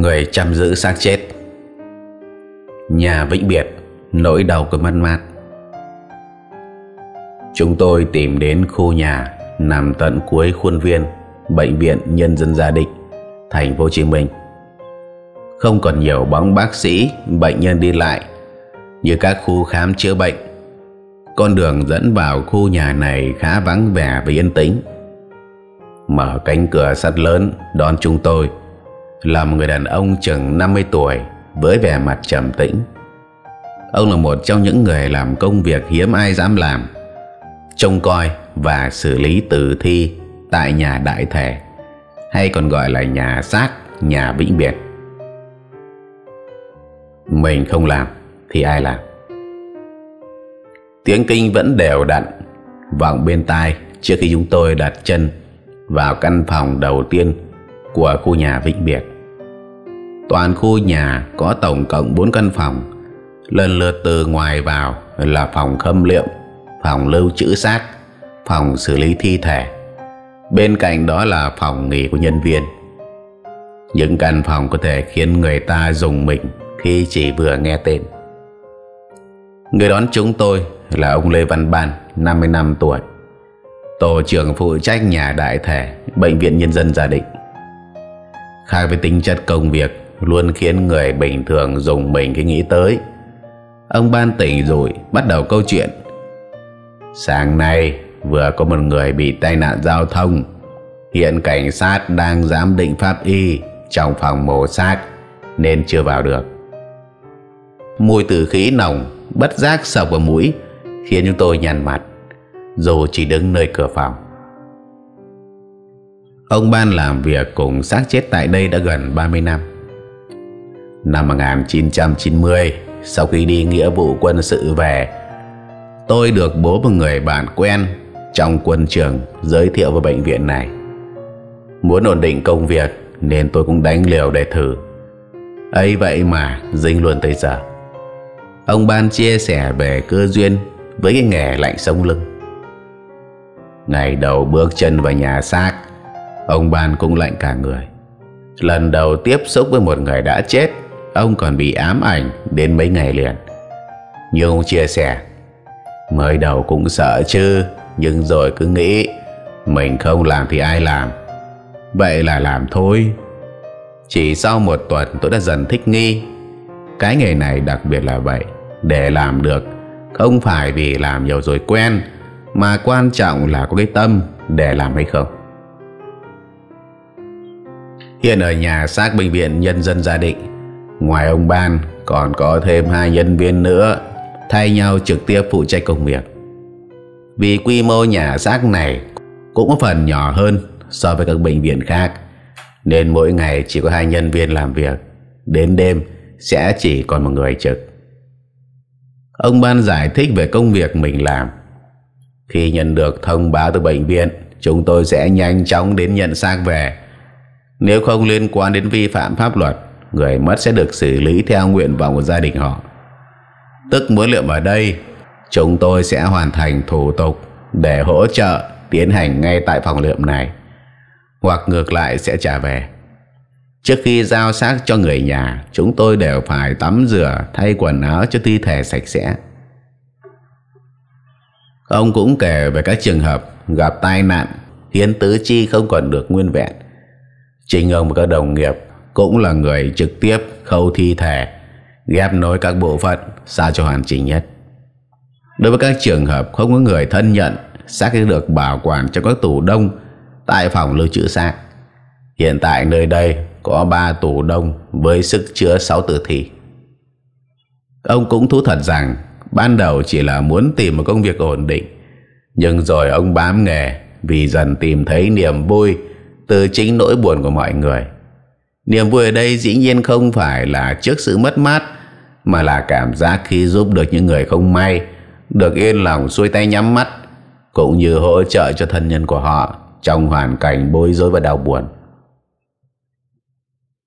người chăm giữ xác chết nhà vĩnh biệt nỗi đau của mất mát chúng tôi tìm đến khu nhà nằm tận cuối khuôn viên bệnh viện nhân dân gia định thành phố hồ chí minh không còn nhiều bóng bác sĩ bệnh nhân đi lại như các khu khám chữa bệnh con đường dẫn vào khu nhà này khá vắng vẻ và yên tĩnh mở cánh cửa sắt lớn đón chúng tôi là một người đàn ông chừng 50 tuổi với vẻ mặt trầm tĩnh. Ông là một trong những người làm công việc hiếm ai dám làm, trông coi và xử lý tử thi tại nhà đại thể, hay còn gọi là nhà xác, nhà vĩnh biệt. Mình không làm thì ai làm? Tiếng kinh vẫn đều đặn vọng bên tai trước khi chúng tôi đặt chân vào căn phòng đầu tiên của khu nhà Vĩnh Biệt. Toàn khu nhà có tổng cộng 4 căn phòng, lần lượt từ ngoài vào là phòng khâm liệm, phòng lưu trữ xác, phòng xử lý thi thể. Bên cạnh đó là phòng nghỉ của nhân viên. Những căn phòng có thể khiến người ta dùng mình khi chỉ vừa nghe tên. Người đón chúng tôi là ông Lê Văn Ban, 55 tuổi, tổ trưởng phụ trách nhà đại thể Bệnh viện Nhân dân Gia Định. Khác với tính chất công việc Luôn khiến người bình thường dùng mình khi nghĩ tới Ông ban tỉnh rồi bắt đầu câu chuyện Sáng nay vừa có một người bị tai nạn giao thông Hiện cảnh sát đang giám định pháp y Trong phòng mổ xác Nên chưa vào được Mùi tử khí nồng Bất giác sọc vào mũi Khiến chúng tôi nhăn mặt Dù chỉ đứng nơi cửa phòng Ông Ban làm việc cùng xác chết tại đây đã gần 30 năm. Năm 1990, sau khi đi nghĩa vụ quân sự về, tôi được bố một người bạn quen trong quân trường giới thiệu vào bệnh viện này. Muốn ổn định công việc nên tôi cũng đánh liều để thử. ấy vậy mà dính luôn tới giờ. Ông Ban chia sẻ về cơ duyên với cái nghề lạnh sống lưng. Ngày đầu bước chân vào nhà xác Ông Ban cũng lạnh cả người Lần đầu tiếp xúc với một người đã chết Ông còn bị ám ảnh đến mấy ngày liền Như ông chia sẻ Mới đầu cũng sợ chứ Nhưng rồi cứ nghĩ Mình không làm thì ai làm Vậy là làm thôi Chỉ sau một tuần tôi đã dần thích nghi Cái nghề này đặc biệt là vậy Để làm được Không phải vì làm nhiều rồi quen Mà quan trọng là có cái tâm Để làm hay không Hiện ở nhà xác bệnh viện nhân dân gia định Ngoài ông Ban còn có thêm hai nhân viên nữa Thay nhau trực tiếp phụ trách công việc Vì quy mô nhà xác này cũng phần nhỏ hơn so với các bệnh viện khác Nên mỗi ngày chỉ có hai nhân viên làm việc Đến đêm sẽ chỉ còn một người trực Ông Ban giải thích về công việc mình làm Khi nhận được thông báo từ bệnh viện Chúng tôi sẽ nhanh chóng đến nhận xác về nếu không liên quan đến vi phạm pháp luật, người mất sẽ được xử lý theo nguyện vọng của gia đình họ. Tức muốn lượm ở đây, chúng tôi sẽ hoàn thành thủ tục để hỗ trợ tiến hành ngay tại phòng liệm này, hoặc ngược lại sẽ trả về. Trước khi giao xác cho người nhà, chúng tôi đều phải tắm rửa, thay quần áo cho thi thể sạch sẽ. Ông cũng kể về các trường hợp gặp tai nạn khiến tứ chi không còn được nguyên vẹn Chính ông và các đồng nghiệp cũng là người trực tiếp khâu thi thể, ghép nối các bộ phận sao cho hoàn chỉnh nhất. Đối với các trường hợp không có người thân nhận, xác được bảo quản trong các tủ đông tại phòng lưu trữ xác. Hiện tại nơi đây có 3 tủ đông với sức chứa 6 tử thi. Ông cũng thú thật rằng ban đầu chỉ là muốn tìm một công việc ổn định, nhưng rồi ông bám nghề vì dần tìm thấy niềm vui từ chính nỗi buồn của mọi người. Niềm vui ở đây dĩ nhiên không phải là trước sự mất mát mà là cảm giác khi giúp được những người không may, được yên lòng xuôi tay nhắm mắt cũng như hỗ trợ cho thân nhân của họ trong hoàn cảnh bối rối và đau buồn.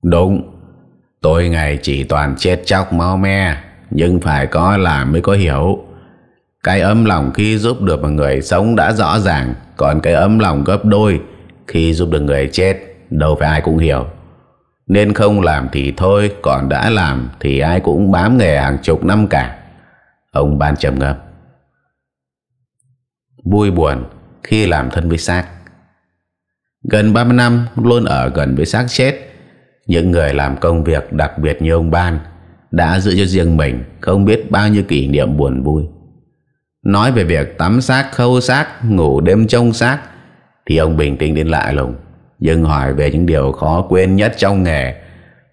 Đúng, tôi ngày chỉ toàn chết chóc mau me nhưng phải có làm mới có hiểu. Cái ấm lòng khi giúp được một người sống đã rõ ràng còn cái ấm lòng gấp đôi khi giúp được người chết Đâu phải ai cũng hiểu Nên không làm thì thôi Còn đã làm thì ai cũng bám nghề hàng chục năm cả Ông ban trầm ngâm Vui buồn khi làm thân với xác Gần 30 năm luôn ở gần với xác chết Những người làm công việc đặc biệt như ông Ban Đã giữ cho riêng mình không biết bao nhiêu kỷ niệm buồn vui Nói về việc tắm xác khâu xác Ngủ đêm trông xác thì ông bình tĩnh đến lại lùng Nhưng hỏi về những điều khó quên nhất trong nghề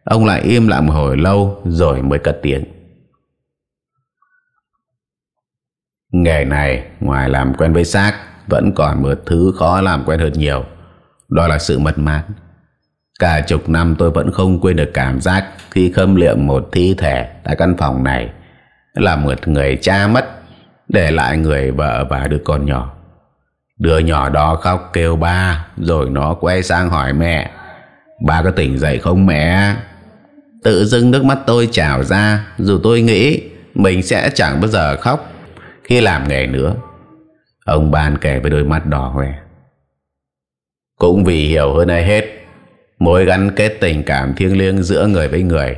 Ông lại im lặng một hồi lâu Rồi mới cất tiếng Nghề này ngoài làm quen với xác Vẫn còn một thứ khó làm quen hơn nhiều Đó là sự mật mát Cả chục năm tôi vẫn không quên được cảm giác Khi khâm liệm một thi thể Tại căn phòng này Là một người cha mất Để lại người vợ và đứa con nhỏ Đứa nhỏ đó khóc kêu ba Rồi nó quay sang hỏi mẹ Ba có tỉnh dậy không mẹ Tự dưng nước mắt tôi trào ra Dù tôi nghĩ Mình sẽ chẳng bao giờ khóc Khi làm nghề nữa Ông ban kể với đôi mắt đỏ hoe Cũng vì hiểu hơn ai hết Mối gắn kết tình cảm thiêng liêng giữa người với người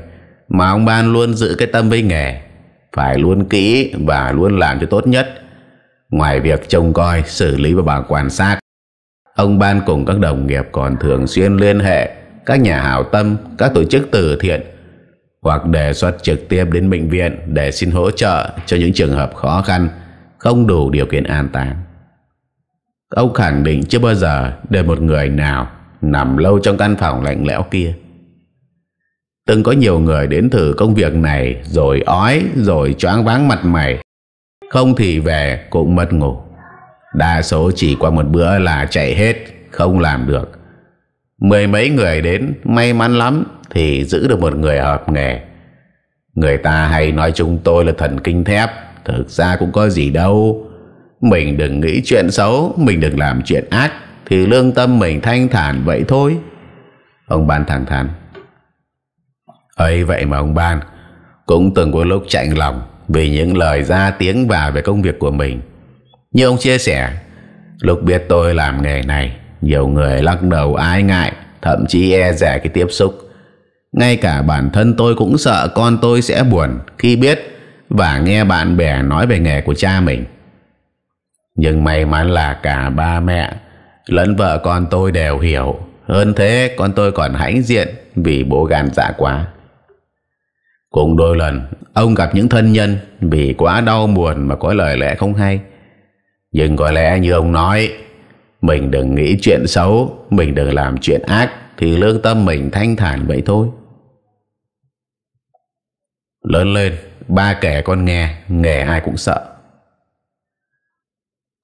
Mà ông ban luôn giữ cái tâm với nghề Phải luôn kỹ và luôn làm cho tốt nhất Ngoài việc trông coi, xử lý và bảo quản xác, ông Ban cùng các đồng nghiệp còn thường xuyên liên hệ các nhà hảo tâm, các tổ chức từ thiện hoặc đề xuất trực tiếp đến bệnh viện để xin hỗ trợ cho những trường hợp khó khăn, không đủ điều kiện an táng. Ông khẳng định chưa bao giờ để một người nào nằm lâu trong căn phòng lạnh lẽo kia. Từng có nhiều người đến thử công việc này rồi ói, rồi choáng váng mặt mày không thì về cũng mất ngủ Đa số chỉ qua một bữa là chạy hết Không làm được Mười mấy người đến May mắn lắm Thì giữ được một người hợp nghề Người ta hay nói chúng tôi là thần kinh thép Thực ra cũng có gì đâu Mình đừng nghĩ chuyện xấu Mình đừng làm chuyện ác Thì lương tâm mình thanh thản vậy thôi Ông Ban thẳng thắn ấy vậy mà ông Ban Cũng từng có lúc chạy lòng vì những lời ra tiếng và về công việc của mình. Như ông chia sẻ, lúc biết tôi làm nghề này, nhiều người lắc đầu ái ngại, thậm chí e rẻ cái tiếp xúc. Ngay cả bản thân tôi cũng sợ con tôi sẽ buồn khi biết và nghe bạn bè nói về nghề của cha mình. Nhưng may mắn là cả ba mẹ lẫn vợ con tôi đều hiểu. Hơn thế, con tôi còn hãnh diện vì bố gan dạ quá cùng đôi lần Ông gặp những thân nhân Vì quá đau buồn mà có lời lẽ không hay Nhưng có lẽ như ông nói Mình đừng nghĩ chuyện xấu Mình đừng làm chuyện ác Thì lương tâm mình thanh thản vậy thôi Lớn lên Ba kẻ con nghe Nghề ai cũng sợ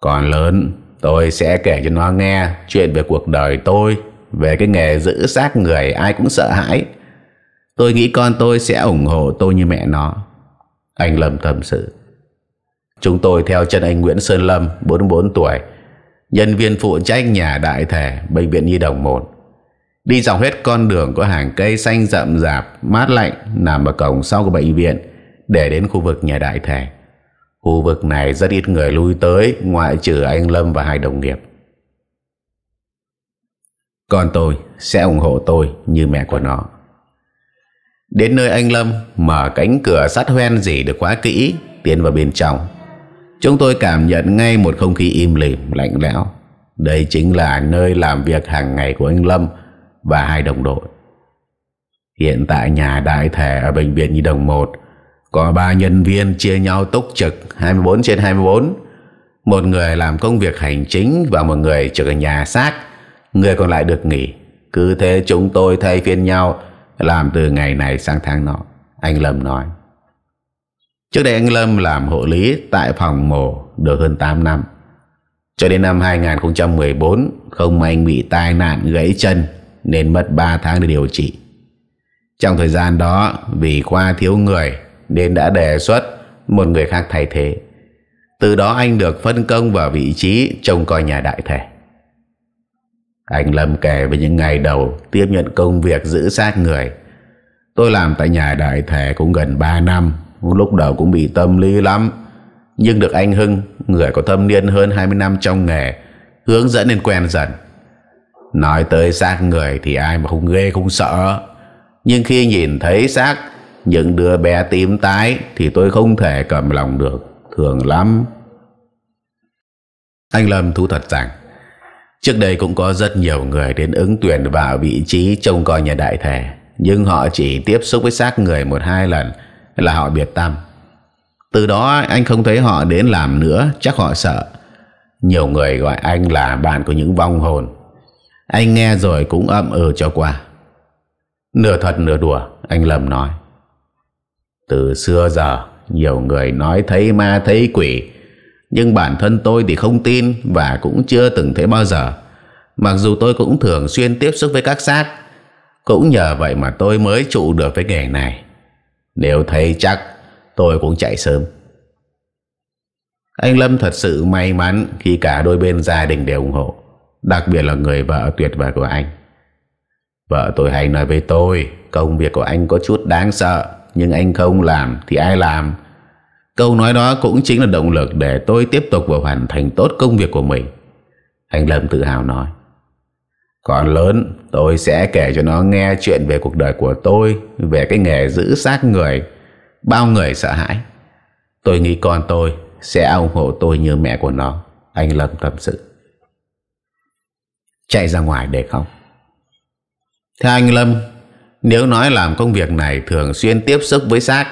Còn lớn Tôi sẽ kể cho nó nghe Chuyện về cuộc đời tôi Về cái nghề giữ xác người ai cũng sợ hãi Tôi nghĩ con tôi sẽ ủng hộ tôi như mẹ nó. Anh Lâm tâm sự. Chúng tôi theo chân anh Nguyễn Sơn Lâm, 44 tuổi, nhân viên phụ trách nhà đại thể Bệnh viện Nhi Đồng 1. Đi dọc hết con đường có hàng cây xanh rậm rạp, mát lạnh nằm ở cổng sau của bệnh viện để đến khu vực nhà đại thể. Khu vực này rất ít người lui tới ngoại trừ anh Lâm và hai đồng nghiệp. Con tôi sẽ ủng hộ tôi như mẹ của nó. Đến nơi anh Lâm mở cánh cửa sắt hoen dỉ được quá kỹ tiến vào bên trong. Chúng tôi cảm nhận ngay một không khí im lìm, lạnh lẽo. Đây chính là nơi làm việc hàng ngày của anh Lâm và hai đồng đội. Hiện tại nhà đại thể ở Bệnh viện Nhi Đồng 1 có ba nhân viên chia nhau túc trực 24 trên 24. Một người làm công việc hành chính và một người trực ở nhà xác. Người còn lại được nghỉ. Cứ thế chúng tôi thay phiên nhau làm từ ngày này sang tháng nọ Anh Lâm nói Trước đây anh Lâm làm hộ lý Tại phòng mổ được hơn 8 năm Cho đến năm 2014 Không anh bị tai nạn gãy chân Nên mất 3 tháng để điều trị Trong thời gian đó Vì qua thiếu người Nên đã đề xuất một người khác thay thế Từ đó anh được phân công vào vị trí trông coi nhà đại thể anh Lâm kể về những ngày đầu tiếp nhận công việc giữ xác người. Tôi làm tại nhà đại thể cũng gần 3 năm, lúc đầu cũng bị tâm lý lắm. Nhưng được anh Hưng, người có thâm niên hơn 20 năm trong nghề, hướng dẫn nên quen dần. Nói tới xác người thì ai mà không ghê không sợ. Nhưng khi nhìn thấy xác những đứa bé tím tái thì tôi không thể cầm lòng được, thường lắm. Anh Lâm thú thật rằng Trước đây cũng có rất nhiều người đến ứng tuyển vào vị trí trông coi nhà đại thể, nhưng họ chỉ tiếp xúc với xác người một hai lần là họ biệt tâm. Từ đó anh không thấy họ đến làm nữa, chắc họ sợ. Nhiều người gọi anh là bạn của những vong hồn. Anh nghe rồi cũng âm ừ cho qua. Nửa thật nửa đùa, anh lầm nói. Từ xưa giờ, nhiều người nói thấy ma thấy quỷ, nhưng bản thân tôi thì không tin và cũng chưa từng thấy bao giờ. Mặc dù tôi cũng thường xuyên tiếp xúc với các xác, cũng nhờ vậy mà tôi mới trụ được với nghề này. Nếu thấy chắc, tôi cũng chạy sớm. Anh Lâm thật sự may mắn khi cả đôi bên gia đình đều ủng hộ, đặc biệt là người vợ tuyệt vời của anh. Vợ tôi hay nói với tôi, công việc của anh có chút đáng sợ, nhưng anh không làm thì ai làm, Câu nói đó cũng chính là động lực để tôi tiếp tục và hoàn thành tốt công việc của mình. Anh Lâm tự hào nói. Còn lớn, tôi sẽ kể cho nó nghe chuyện về cuộc đời của tôi, về cái nghề giữ xác người, bao người sợ hãi. Tôi nghĩ con tôi sẽ ủng hộ tôi như mẹ của nó. Anh Lâm tâm sự. Chạy ra ngoài để không? Theo anh Lâm, nếu nói làm công việc này thường xuyên tiếp xúc với xác,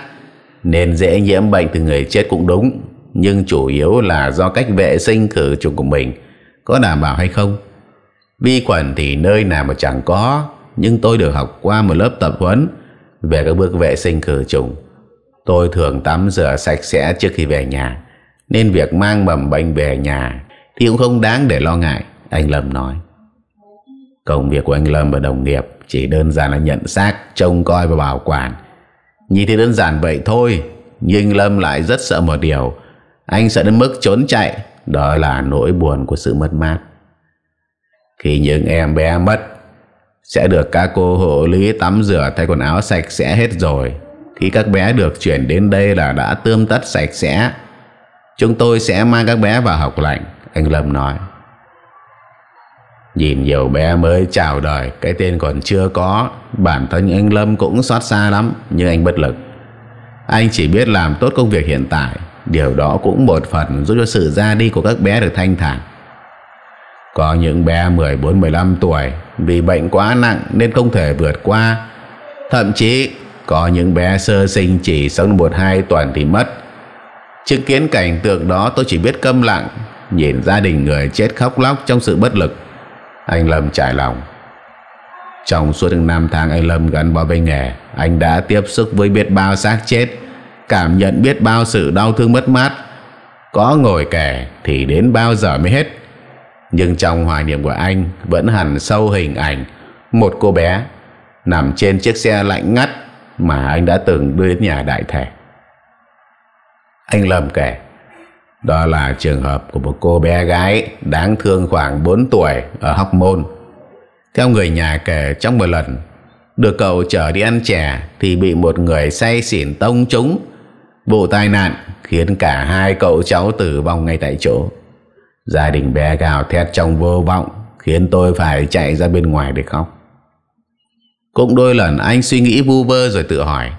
nên dễ nhiễm bệnh từ người chết cũng đúng nhưng chủ yếu là do cách vệ sinh khử trùng của mình có đảm bảo hay không vi khuẩn thì nơi nào mà chẳng có nhưng tôi được học qua một lớp tập huấn về các bước vệ sinh khử trùng tôi thường tắm rửa sạch sẽ trước khi về nhà nên việc mang mầm bệnh về nhà thì cũng không đáng để lo ngại anh Lâm nói công việc của anh Lâm và đồng nghiệp chỉ đơn giản là nhận xác trông coi và bảo quản Nhìn thì đơn giản vậy thôi Nhưng Lâm lại rất sợ một điều Anh sợ đến mức trốn chạy Đó là nỗi buồn của sự mất mát Khi những em bé mất Sẽ được các cô hộ lý tắm rửa thay quần áo sạch sẽ hết rồi Khi các bé được chuyển đến đây là đã tươm tất sạch sẽ Chúng tôi sẽ mang các bé vào học lạnh Anh Lâm nói Nhìn nhiều bé mới chào đời Cái tên còn chưa có Bản thân anh Lâm cũng xót xa lắm Nhưng anh bất lực Anh chỉ biết làm tốt công việc hiện tại Điều đó cũng một phần giúp cho sự ra đi của các bé được thanh thản Có những bé 14-15 tuổi Vì bệnh quá nặng nên không thể vượt qua Thậm chí có những bé sơ sinh chỉ sống 1-2 tuần thì mất Chứng kiến cảnh tượng đó tôi chỉ biết câm lặng Nhìn gia đình người chết khóc lóc trong sự bất lực anh Lâm trải lòng Trong suốt những năm tháng anh Lâm gắn bó với nghề Anh đã tiếp xúc với biết bao xác chết Cảm nhận biết bao sự đau thương mất mát Có ngồi kể thì đến bao giờ mới hết Nhưng trong hoài niệm của anh Vẫn hẳn sâu hình ảnh Một cô bé Nằm trên chiếc xe lạnh ngắt Mà anh đã từng đưa đến nhà đại thể Anh Lâm kể đó là trường hợp của một cô bé gái đáng thương khoảng 4 tuổi ở Hóc Môn. Theo người nhà kể trong một lần, được cậu chở đi ăn chè thì bị một người say xỉn tông trúng. Vụ tai nạn khiến cả hai cậu cháu tử vong ngay tại chỗ. Gia đình bé gào thét trong vô vọng khiến tôi phải chạy ra bên ngoài để khóc. Cũng đôi lần anh suy nghĩ vu vơ rồi tự hỏi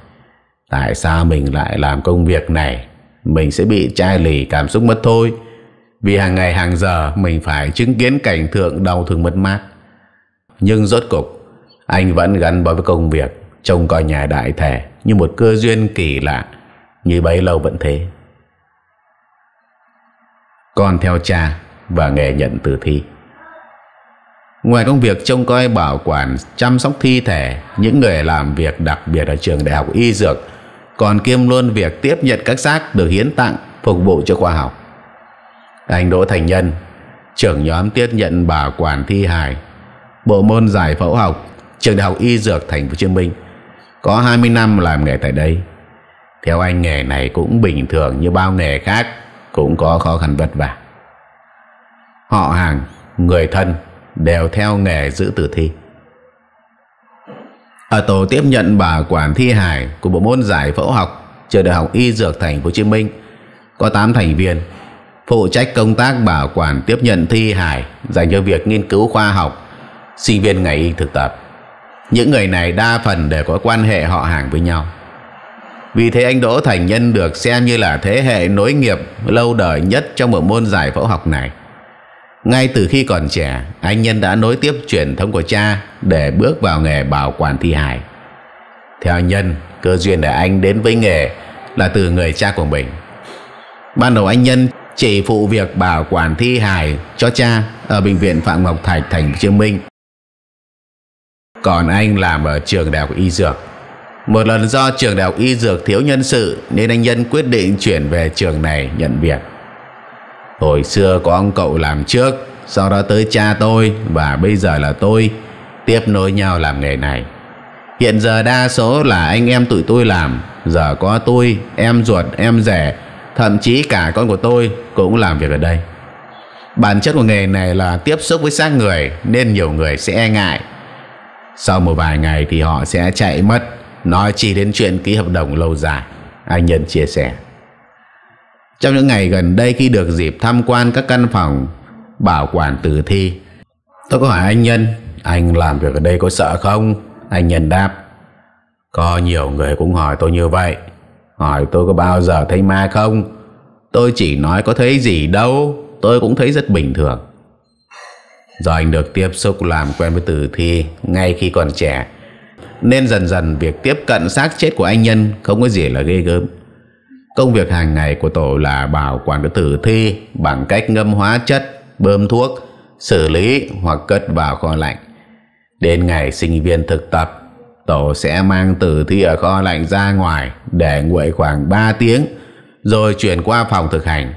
Tại sao mình lại làm công việc này mình sẽ bị chai lì cảm xúc mất thôi vì hàng ngày hàng giờ mình phải chứng kiến cảnh thượng đau thương mất mát nhưng rốt cục anh vẫn gắn bó với công việc trông coi nhà đại thể như một cơ duyên kỳ lạ như bấy lâu vẫn thế con theo cha và nghề nhận tử thi ngoài công việc trông coi bảo quản chăm sóc thi thể những người làm việc đặc biệt ở trường đại học y dược còn kiêm luôn việc tiếp nhận các xác được hiến tặng phục vụ cho khoa học. Anh Đỗ Thành Nhân, trưởng nhóm tiếp nhận bảo quản thi hài, bộ môn giải phẫu học, trường đại học y dược thành phố Hồ Chí Minh, có 20 năm làm nghề tại đây. Theo anh nghề này cũng bình thường như bao nghề khác, cũng có khó khăn vất vả. Họ hàng, người thân đều theo nghề giữ tử thi ở tổ tiếp nhận bảo quản thi hài của bộ môn giải phẫu học trường đại học y dược thành phố hồ chí minh có 8 thành viên phụ trách công tác bảo quản tiếp nhận thi hài dành cho việc nghiên cứu khoa học sinh viên ngành y thực tập những người này đa phần đều có quan hệ họ hàng với nhau vì thế anh Đỗ Thành Nhân được xem như là thế hệ nối nghiệp lâu đời nhất trong bộ môn giải phẫu học này ngay từ khi còn trẻ, anh Nhân đã nối tiếp truyền thống của cha để bước vào nghề bảo quản thi hài. Theo Nhân, cơ duyên để anh đến với nghề là từ người cha của mình. Ban đầu anh Nhân chỉ phụ việc bảo quản thi hài cho cha ở Bệnh viện Phạm Ngọc Thạch, thành Hồ Chí Minh. Còn anh làm ở trường đại học y dược. Một lần do trường đại học y dược thiếu nhân sự nên anh Nhân quyết định chuyển về trường này nhận việc. Hồi xưa có ông cậu làm trước Sau đó tới cha tôi Và bây giờ là tôi Tiếp nối nhau làm nghề này Hiện giờ đa số là anh em tụi tôi làm Giờ có tôi, em ruột, em rẻ Thậm chí cả con của tôi Cũng làm việc ở đây Bản chất của nghề này là tiếp xúc với xác người Nên nhiều người sẽ e ngại Sau một vài ngày thì họ sẽ chạy mất Nói chỉ đến chuyện ký hợp đồng lâu dài Anh Nhân chia sẻ trong những ngày gần đây khi được dịp tham quan các căn phòng bảo quản tử thi, tôi có hỏi anh Nhân, anh làm việc ở đây có sợ không? Anh Nhân đáp, có nhiều người cũng hỏi tôi như vậy, hỏi tôi có bao giờ thấy ma không? Tôi chỉ nói có thấy gì đâu, tôi cũng thấy rất bình thường. Do anh được tiếp xúc làm quen với tử thi ngay khi còn trẻ, nên dần dần việc tiếp cận xác chết của anh Nhân không có gì là ghê gớm. Công việc hàng ngày của tổ là bảo quản tử thi bằng cách ngâm hóa chất, bơm thuốc, xử lý hoặc cất vào kho lạnh. Đến ngày sinh viên thực tập, tổ sẽ mang tử thi ở kho lạnh ra ngoài để nguội khoảng 3 tiếng rồi chuyển qua phòng thực hành.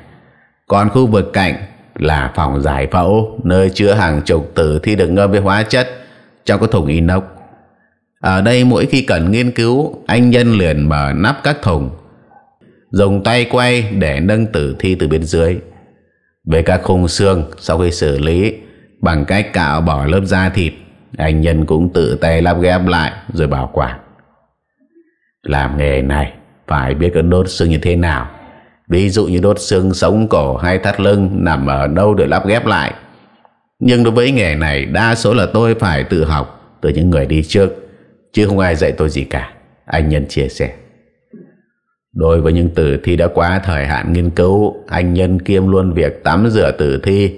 Còn khu vực cạnh là phòng giải phẫu nơi chứa hàng chục tử thi được ngâm với hóa chất trong các thùng inox. Ở đây mỗi khi cần nghiên cứu, anh Nhân liền mở nắp các thùng dùng tay quay để nâng tử thi từ bên dưới. Về các khung xương, sau khi xử lý bằng cách cạo bỏ lớp da thịt, anh Nhân cũng tự tay lắp ghép lại rồi bảo quản. Làm nghề này phải biết cái đốt xương như thế nào. Ví dụ như đốt xương sống cổ hay thắt lưng nằm ở đâu để lắp ghép lại. Nhưng đối với nghề này đa số là tôi phải tự học từ những người đi trước, chứ không ai dạy tôi gì cả. Anh Nhân chia sẻ. Đối với những tử thi đã quá thời hạn nghiên cứu, anh Nhân kiêm luôn việc tắm rửa tử thi,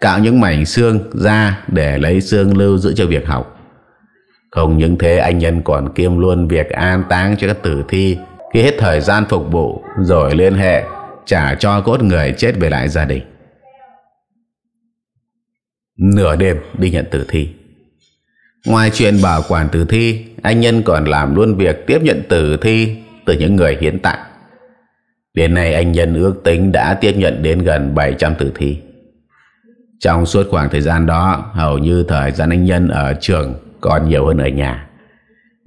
cạo những mảnh xương ra để lấy xương lưu giữ cho việc học. Không những thế anh Nhân còn kiêm luôn việc an táng cho các tử thi khi hết thời gian phục vụ rồi liên hệ trả cho cốt người chết về lại gia đình. Nửa đêm đi nhận tử thi Ngoài chuyện bảo quản tử thi Anh Nhân còn làm luôn việc tiếp nhận tử thi từ những người hiến tạng. Đến nay anh Nhân ước tính đã tiếp nhận đến gần 700 tử thi. Trong suốt khoảng thời gian đó, hầu như thời gian anh Nhân ở trường còn nhiều hơn ở nhà.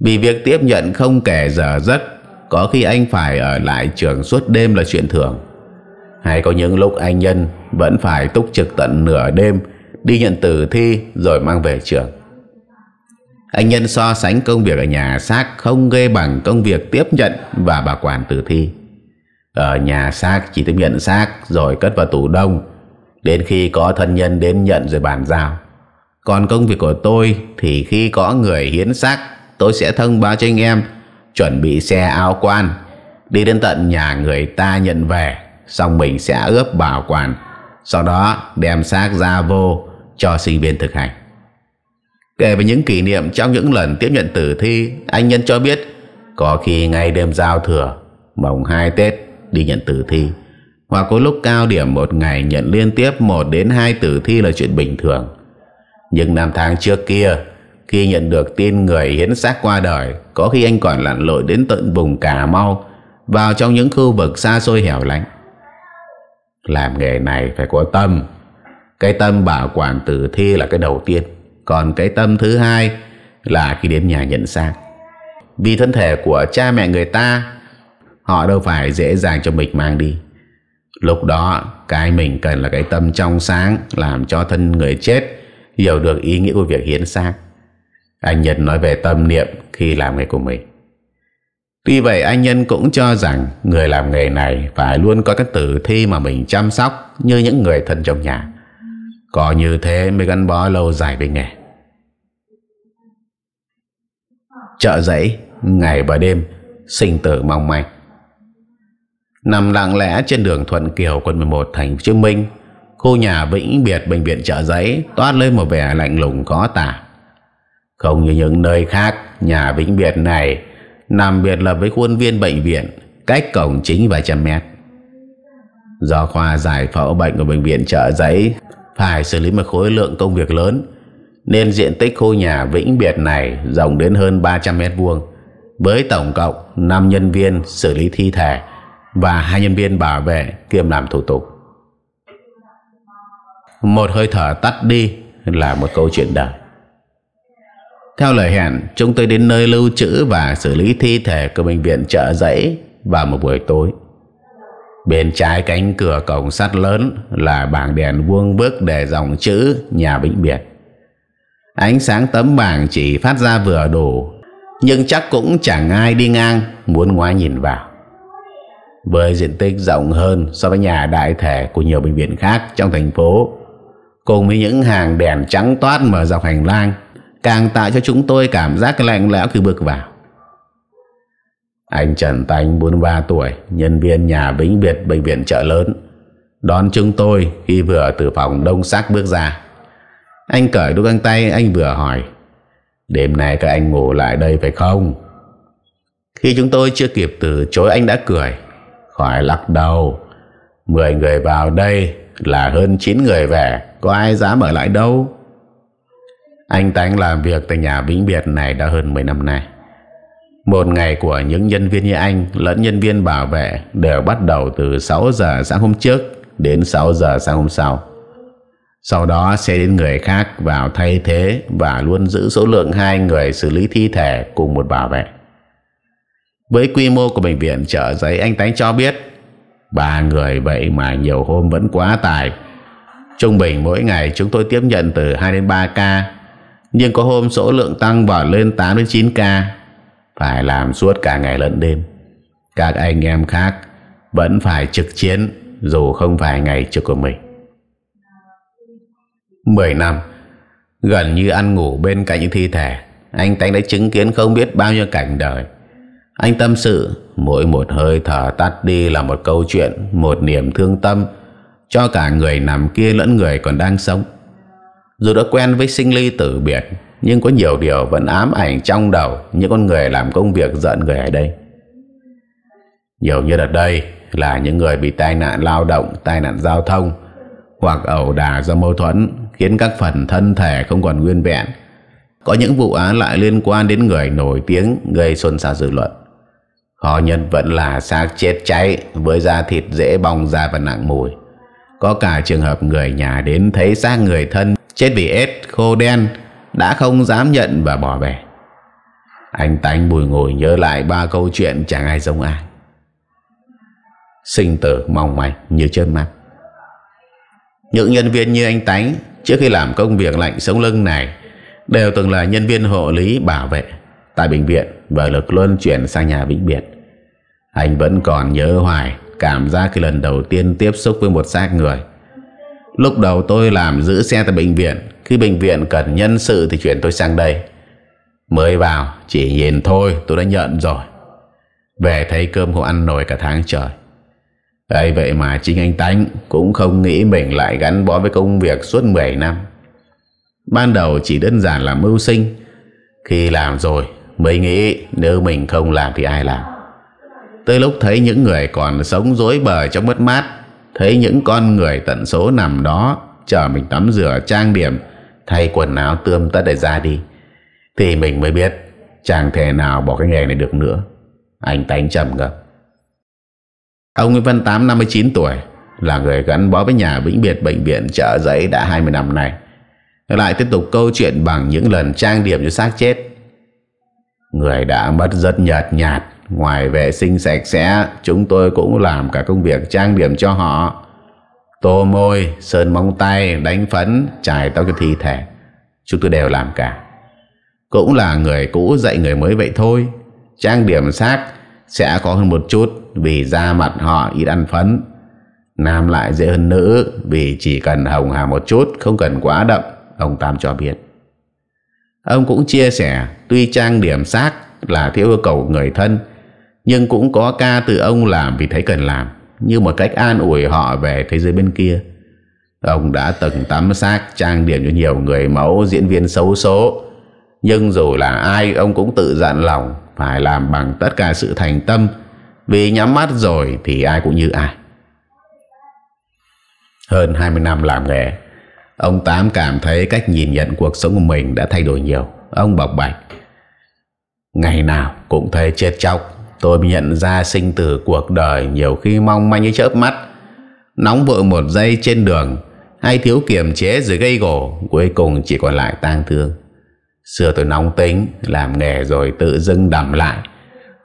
Vì việc tiếp nhận không kể giờ giấc, có khi anh phải ở lại trường suốt đêm là chuyện thường. Hay có những lúc anh Nhân vẫn phải túc trực tận nửa đêm đi nhận tử thi rồi mang về trường. Anh Nhân so sánh công việc ở nhà xác không ghê bằng công việc tiếp nhận và bảo quản tử thi. Ở nhà xác chỉ tiếp nhận xác rồi cất vào tủ đông, đến khi có thân nhân đến nhận rồi bàn giao. Còn công việc của tôi thì khi có người hiến xác, tôi sẽ thông báo cho anh em chuẩn bị xe áo quan, đi đến tận nhà người ta nhận về, xong mình sẽ ướp bảo quản, sau đó đem xác ra vô cho sinh viên thực hành. Kể về những kỷ niệm trong những lần tiếp nhận tử thi, anh Nhân cho biết có khi ngay đêm giao thừa, mồng 2 Tết đi nhận tử thi, hoặc có lúc cao điểm một ngày nhận liên tiếp 1 đến 2 tử thi là chuyện bình thường. Nhưng năm tháng trước kia, khi nhận được tin người hiến xác qua đời, có khi anh còn lặn lội đến tận vùng Cà Mau, vào trong những khu vực xa xôi hẻo lánh. Làm nghề này phải có tâm, cái tâm bảo quản tử thi là cái đầu tiên. Còn cái tâm thứ hai là khi đến nhà nhận xác. Vì thân thể của cha mẹ người ta, họ đâu phải dễ dàng cho mình mang đi. Lúc đó, cái mình cần là cái tâm trong sáng làm cho thân người chết hiểu được ý nghĩa của việc hiến xác. Anh Nhân nói về tâm niệm khi làm nghề của mình. Tuy vậy anh Nhân cũng cho rằng người làm nghề này phải luôn có các tử thi mà mình chăm sóc như những người thân trong nhà. Có như thế mới gắn bó lâu dài với nghề. chợ giấy ngày và đêm sinh tử mong manh nằm lặng lẽ trên đường Thuận Kiều quận 11 thành Hồ Chí Minh khu nhà vĩnh biệt bệnh viện chợ giấy toát lên một vẻ lạnh lùng có tả không như những nơi khác nhà vĩnh biệt này nằm biệt lập với khuôn viên bệnh viện cách cổng chính vài trăm mét do khoa giải phẫu bệnh của bệnh viện chợ giấy phải xử lý một khối lượng công việc lớn nên diện tích khu nhà vĩnh biệt này rộng đến hơn 300 mét vuông với tổng cộng 5 nhân viên xử lý thi thể và hai nhân viên bảo vệ kiêm làm thủ tục. Một hơi thở tắt đi là một câu chuyện đời. Theo lời hẹn, chúng tôi đến nơi lưu trữ và xử lý thi thể của bệnh viện chợ giấy vào một buổi tối. Bên trái cánh cửa cổng sắt lớn là bảng đèn vuông vức để dòng chữ nhà vĩnh biệt. Ánh sáng tấm bảng chỉ phát ra vừa đủ Nhưng chắc cũng chẳng ai đi ngang Muốn ngoái nhìn vào Với diện tích rộng hơn So với nhà đại thể của nhiều bệnh viện khác Trong thành phố Cùng với những hàng đèn trắng toát mở dọc hành lang Càng tạo cho chúng tôi cảm giác lạnh lẽo khi bước vào Anh Trần Tánh 43 tuổi Nhân viên nhà Vĩnh Việt Bệnh viện chợ lớn Đón chúng tôi khi vừa từ phòng đông sắc bước ra anh cởi đôi găng tay anh vừa hỏi Đêm nay các anh ngủ lại đây phải không Khi chúng tôi chưa kịp từ chối anh đã cười Khỏi lắc đầu Mười người vào đây là hơn 9 người về Có ai dám ở lại đâu Anh Tánh làm việc tại nhà Vĩnh Biệt này đã hơn 10 năm nay Một ngày của những nhân viên như anh lẫn nhân viên bảo vệ đều bắt đầu từ 6 giờ sáng hôm trước đến 6 giờ sáng hôm sau. Sau đó sẽ đến người khác vào thay thế và luôn giữ số lượng hai người xử lý thi thể cùng một bảo vệ. Với quy mô của bệnh viện chợ giấy anh Tánh cho biết ba người vậy mà nhiều hôm vẫn quá tải. Trung bình mỗi ngày chúng tôi tiếp nhận từ 2 đến 3 ca nhưng có hôm số lượng tăng vọt lên 8 đến 9 ca phải làm suốt cả ngày lẫn đêm. Các anh em khác vẫn phải trực chiến dù không phải ngày trực của mình. 10 năm Gần như ăn ngủ bên cạnh những thi thể Anh Tánh đã chứng kiến không biết bao nhiêu cảnh đời Anh tâm sự Mỗi một hơi thở tắt đi là một câu chuyện Một niềm thương tâm Cho cả người nằm kia lẫn người còn đang sống Dù đã quen với sinh ly tử biệt Nhưng có nhiều điều vẫn ám ảnh trong đầu Những con người làm công việc giận người ở đây Nhiều như đợt đây là những người bị tai nạn lao động, tai nạn giao thông hoặc ẩu đả do mâu thuẫn khiến các phần thân thể không còn nguyên vẹn. Có những vụ án lại liên quan đến người nổi tiếng gây xôn xao dư luận. Họ nhân vẫn là xác chết cháy với da thịt dễ bong ra và nặng mùi. Có cả trường hợp người nhà đến thấy xác người thân chết vì ết khô đen đã không dám nhận và bỏ về. Anh Tánh bùi ngồi nhớ lại ba câu chuyện chẳng ai giống ai. Sinh tử mong manh như trước mắt. Những nhân viên như anh Tánh trước khi làm công việc lạnh sống lưng này đều từng là nhân viên hộ lý bảo vệ tại bệnh viện và lực luôn chuyển sang nhà vĩnh biệt. Anh vẫn còn nhớ hoài cảm giác khi lần đầu tiên tiếp xúc với một xác người. Lúc đầu tôi làm giữ xe tại bệnh viện, khi bệnh viện cần nhân sự thì chuyển tôi sang đây. Mới vào, chỉ nhìn thôi tôi đã nhận rồi. Về thấy cơm không ăn nổi cả tháng trời ấy vậy mà chính anh Tánh cũng không nghĩ mình lại gắn bó với công việc suốt 10 năm. Ban đầu chỉ đơn giản là mưu sinh. Khi làm rồi mới nghĩ nếu mình không làm thì ai làm. Tới lúc thấy những người còn sống dối bời trong mất mát, thấy những con người tận số nằm đó chờ mình tắm rửa trang điểm, thay quần áo tươm tất để ra đi, thì mình mới biết chẳng thể nào bỏ cái nghề này được nữa. Anh Tánh trầm ngập. Ông Nguyễn Văn Tám 59 tuổi là người gắn bó với nhà vĩnh biệt bệnh viện chợ giấy đã 20 năm nay. Lại tiếp tục câu chuyện bằng những lần trang điểm cho xác chết. Người đã mất rất nhạt nhạt, ngoài vệ sinh sạch sẽ, chúng tôi cũng làm cả công việc trang điểm cho họ. Tô môi, sơn móng tay, đánh phấn, chải tóc cho thi thể. Chúng tôi đều làm cả. Cũng là người cũ dạy người mới vậy thôi. Trang điểm xác sẽ có hơn một chút vì da mặt họ ít ăn phấn. Nam lại dễ hơn nữ vì chỉ cần hồng hà một chút không cần quá đậm, ông Tam cho biết. Ông cũng chia sẻ tuy trang điểm xác là theo yêu cầu người thân nhưng cũng có ca từ ông làm vì thấy cần làm như một cách an ủi họ về thế giới bên kia. Ông đã từng tắm xác trang điểm cho nhiều người mẫu diễn viên xấu số nhưng dù là ai ông cũng tự dặn lòng phải làm bằng tất cả sự thành tâm vì nhắm mắt rồi thì ai cũng như ai hơn 20 năm làm nghề ông Tám cảm thấy cách nhìn nhận cuộc sống của mình đã thay đổi nhiều ông bọc bạch ngày nào cũng thấy chết chóc tôi nhận ra sinh tử cuộc đời nhiều khi mong manh như chớp mắt nóng vội một giây trên đường hay thiếu kiềm chế rồi gây gổ cuối cùng chỉ còn lại tang thương Xưa tôi nóng tính Làm nghề rồi tự dưng đầm lại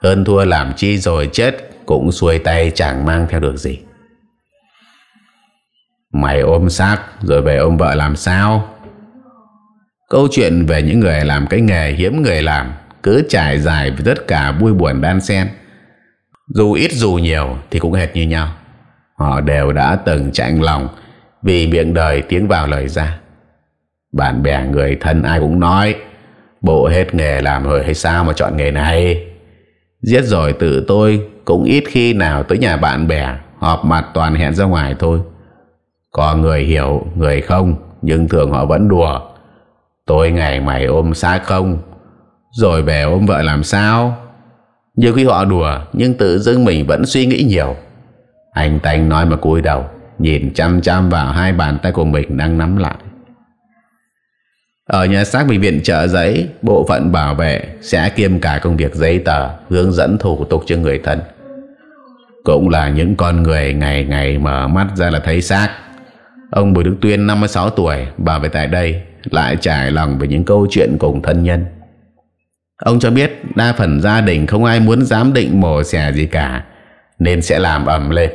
Hơn thua làm chi rồi chết Cũng xuôi tay chẳng mang theo được gì Mày ôm xác Rồi về ôm vợ làm sao Câu chuyện về những người làm cái nghề hiếm người làm cứ trải dài với tất cả vui buồn đan xen. Dù ít dù nhiều thì cũng hệt như nhau. Họ đều đã từng chạy lòng vì miệng đời tiếng vào lời ra. Bạn bè người thân ai cũng nói Bộ hết nghề làm rồi hay sao mà chọn nghề này Giết rồi tự tôi Cũng ít khi nào tới nhà bạn bè Họp mặt toàn hẹn ra ngoài thôi Có người hiểu Người không Nhưng thường họ vẫn đùa Tôi ngày mày ôm xa không Rồi về ôm vợ làm sao Nhiều khi họ đùa Nhưng tự dưng mình vẫn suy nghĩ nhiều Anh Tanh nói mà cúi đầu Nhìn chăm chăm vào hai bàn tay của mình đang nắm lại ở nhà xác bệnh viện chợ giấy, bộ phận bảo vệ sẽ kiêm cả công việc giấy tờ, hướng dẫn thủ tục cho người thân. Cũng là những con người ngày ngày mở mắt ra là thấy xác. Ông Bùi Đức Tuyên 56 tuổi, bà về tại đây, lại trải lòng về những câu chuyện cùng thân nhân. Ông cho biết đa phần gia đình không ai muốn dám định mổ xẻ gì cả, nên sẽ làm ẩm lên.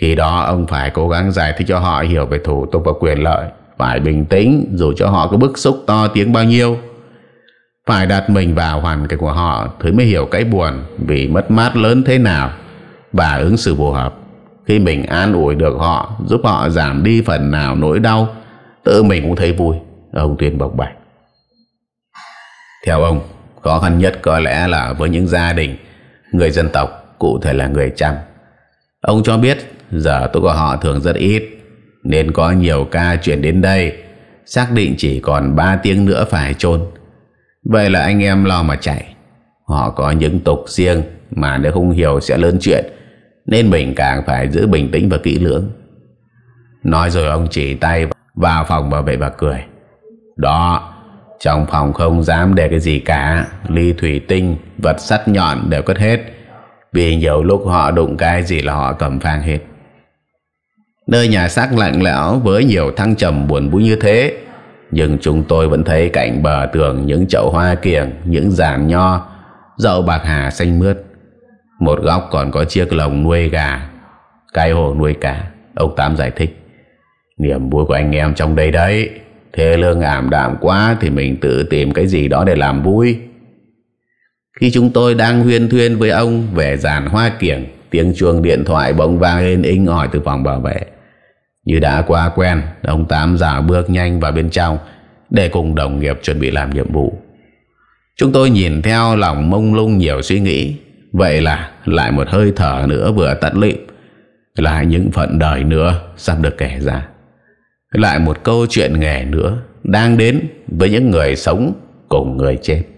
Khi đó ông phải cố gắng giải thích cho họ hiểu về thủ tục và quyền lợi phải bình tĩnh dù cho họ có bức xúc to tiếng bao nhiêu Phải đặt mình vào hoàn cảnh của họ Thứ mới hiểu cái buồn vì mất mát lớn thế nào Và ứng xử phù hợp Khi mình an ủi được họ Giúp họ giảm đi phần nào nỗi đau Tự mình cũng thấy vui Ông Tuyên bộc bạch Theo ông Khó khăn nhất có lẽ là với những gia đình Người dân tộc Cụ thể là người Trăm Ông cho biết giờ tôi của họ thường rất ít nên có nhiều ca chuyển đến đây xác định chỉ còn 3 tiếng nữa phải chôn vậy là anh em lo mà chạy họ có những tục riêng mà nếu không hiểu sẽ lớn chuyện nên mình càng phải giữ bình tĩnh và kỹ lưỡng nói rồi ông chỉ tay vào phòng bảo vệ và cười đó trong phòng không dám để cái gì cả ly thủy tinh vật sắt nhọn đều cất hết vì nhiều lúc họ đụng cái gì là họ cầm phang hết Nơi nhà xác lạnh lẽo với nhiều thăng trầm buồn vui như thế Nhưng chúng tôi vẫn thấy cạnh bờ tường những chậu hoa kiểng, những giàn nho, dậu bạc hà xanh mướt Một góc còn có chiếc lồng nuôi gà, cái hồ nuôi cá Ông Tám giải thích Niềm vui của anh em trong đây đấy Thế lương ảm đạm quá thì mình tự tìm cái gì đó để làm vui Khi chúng tôi đang huyên thuyên với ông về giàn hoa kiểng Tiếng chuông điện thoại bỗng vang lên inh ỏi từ phòng bảo vệ như đã quá quen, ông Tám giả bước nhanh vào bên trong để cùng đồng nghiệp chuẩn bị làm nhiệm vụ. Chúng tôi nhìn theo lòng mông lung nhiều suy nghĩ. Vậy là lại một hơi thở nữa vừa tận lịm. Lại những phận đời nữa sắp được kể ra. Lại một câu chuyện nghề nữa đang đến với những người sống cùng người chết.